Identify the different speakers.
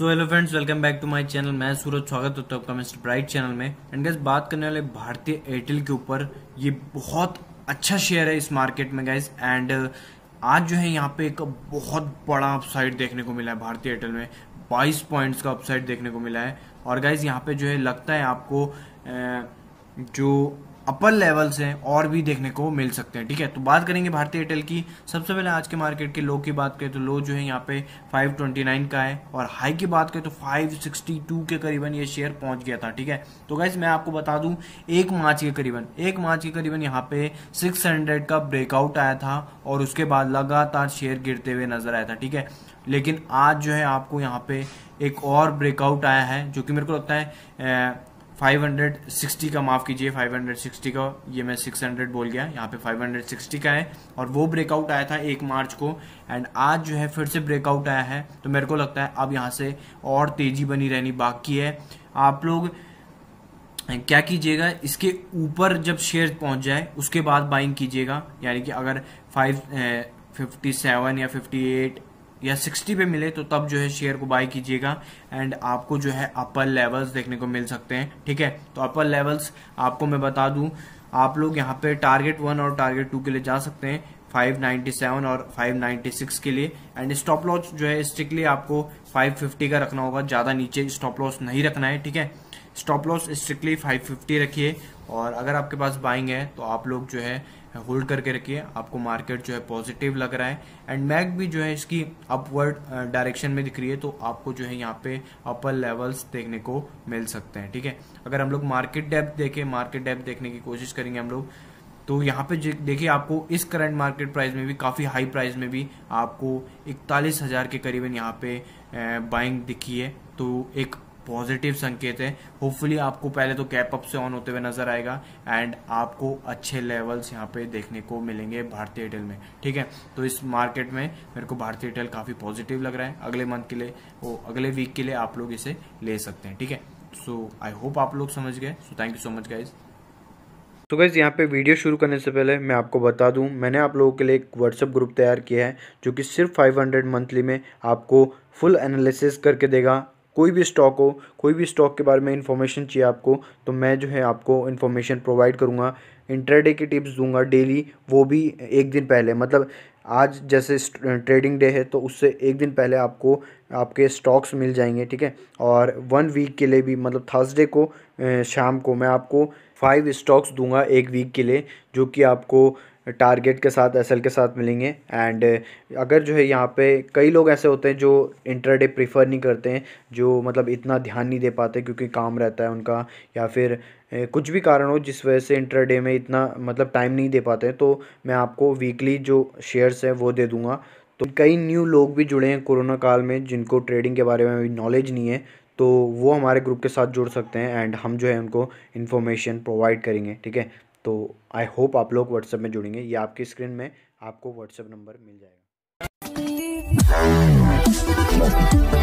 Speaker 1: so hello friends welcome back to my channel मैं सूरज स्वागत होता हूँ आपका मिस्टर ब्राइट चैनल में एंड गैस बात करने वाले भारतीय एयरटेल के ऊपर ये बहुत अच्छा शेयर है इस मार्केट में गैस एंड uh, आज जो है यहाँ पे एक बहुत बड़ा अपसाइड देखने को मिला है भारतीय एयरटेल में 22 पॉइंट्स का अपसाइड देखने को मिला है और गाइज यहाँ पे जो है लगता है आपको uh, जो अपर लेवल से और भी देखने को मिल सकते हैं ठीक है तो बात करेंगे भारतीय एयरटेल की सबसे पहले आज के मार्केट के लो की बात करें तो लो जो है यहाँ पे 529 का है और हाई की बात करें तो 562 के करीबन ये शेयर पहुंच गया था ठीक है तो गैस मैं आपको बता दूं एक मार्च के करीबन एक मार्च के करीबन यहाँ पे सिक्स का ब्रेकआउट आया था और उसके बाद लगातार शेयर गिरते हुए नजर आया था ठीक है लेकिन आज जो है आपको यहाँ पे एक और ब्रेकआउट आया है जो कि मेरे को लगता है 560 का माफ़ कीजिए 560 का ये मैं 600 बोल गया यहाँ पे 560 का है और वो ब्रेकआउट आया था एक मार्च को एंड आज जो है फिर से ब्रेकआउट आया है तो मेरे को लगता है अब यहाँ से और तेज़ी बनी रहनी बाकी है आप लोग क्या कीजिएगा इसके ऊपर जब शेयर पहुंच जाए उसके बाद बाइंग कीजिएगा यानी कि अगर फाइव फिफ्टी सेवन या फिफ्टी एट या 60 पे मिले तो तब जो है शेयर को बाय कीजिएगा एंड आपको जो है अपर लेवल्स देखने को मिल सकते हैं ठीक है तो अपर लेवल्स आपको मैं बता दूं आप लोग यहाँ पे टारगेट वन और टारगेट टू के लिए जा सकते हैं 597 और 596 के लिए एंड स्टॉप लॉस जो है स्ट्रिक्टली आपको 550 का रखना होगा ज़्यादा नीचे स्टॉप लॉस नहीं रखना है ठीक है स्टॉप लॉस स्ट्रिक्टली 550 रखिए और अगर आपके पास बाइंग है तो आप लोग जो है होल्ड करके रखिए आपको मार्केट जो है पॉजिटिव लग रहा है एंड मैग भी जो है इसकी अपवर्ड डायरेक्शन में दिख रही है तो आपको जो है यहाँ पे अपर लेवल्स देखने को मिल सकते हैं ठीक है अगर हम लोग मार्केट डेप्थ देखें मार्केट डेप्थ देखने की कोशिश करेंगे हम लोग तो यहाँ पे देखिए आपको इस करंट मार्केट प्राइस में भी काफ़ी हाई प्राइस में भी आपको इकतालीस हज़ार के करीबन यहाँ पे बाइंग दिखी है तो एक पॉजिटिव संकेत है होपफुली आपको पहले तो कैप अप से ऑन होते हुए नजर आएगा एंड आपको अच्छे लेवल्स यहाँ पे देखने को मिलेंगे भारतीय एयरटेल में ठीक है तो इस मार्केट में मेरे को भारतीय एयरटेल काफी पॉजिटिव लग रहा है अगले मंथ के लिए वो अगले वीक के लिए आप लोग इसे ले सकते हैं ठीक है सो आई होप आप लोग समझ गए so thank you so much guys
Speaker 2: तो गैस यहाँ पे वीडियो शुरू करने से पहले मैं आपको बता दूँ मैंने आप लोगों के लिए एक व्हाट्सअप ग्रुप तैयार किया है जो कि सिर्फ 500 मंथली में आपको फुल एनालिसिस करके देगा कोई भी स्टॉक हो कोई भी स्टॉक के बारे में इन्फॉर्मेशन चाहिए आपको तो मैं जो है आपको इन्फॉर्मेशन प्रोवाइड करूँगा इंटरडे की टिप्स दूंगा डेली वो भी एक दिन पहले मतलब आज जैसे ट्रेडिंग डे है तो उससे एक दिन पहले आपको आपके स्टॉक्स मिल जाएंगे ठीक है और वन वीक के लिए भी मतलब थर्सडे को शाम को मैं आपको फाइव स्टॉक्स दूंगा एक वीक के लिए जो कि आपको टारगेट के साथ एसएल के साथ मिलेंगे एंड uh, अगर जो है यहाँ पे कई लोग ऐसे होते हैं जो इंटरडे प्रीफर नहीं करते हैं जो मतलब इतना ध्यान नहीं दे पाते क्योंकि काम रहता है उनका या फिर uh, कुछ भी कारण हो जिस वजह से इंटरडे में इतना मतलब टाइम नहीं दे पाते तो मैं आपको वीकली जो शेयर्स हैं वो दे दूँगा तो कई न्यू लोग भी जुड़े हैं कोरोना काल में जिनको ट्रेडिंग के बारे में नॉलेज नहीं है तो वो हमारे ग्रुप के साथ जुड़ सकते हैं एंड हम जो है उनको इन्फॉर्मेशन प्रोवाइड करेंगे ठीक है तो आई होप आप लोग व्हाट्सएप में जुड़ेंगे या आपकी स्क्रीन में आपको व्हाट्सएप नंबर मिल
Speaker 1: जाएगा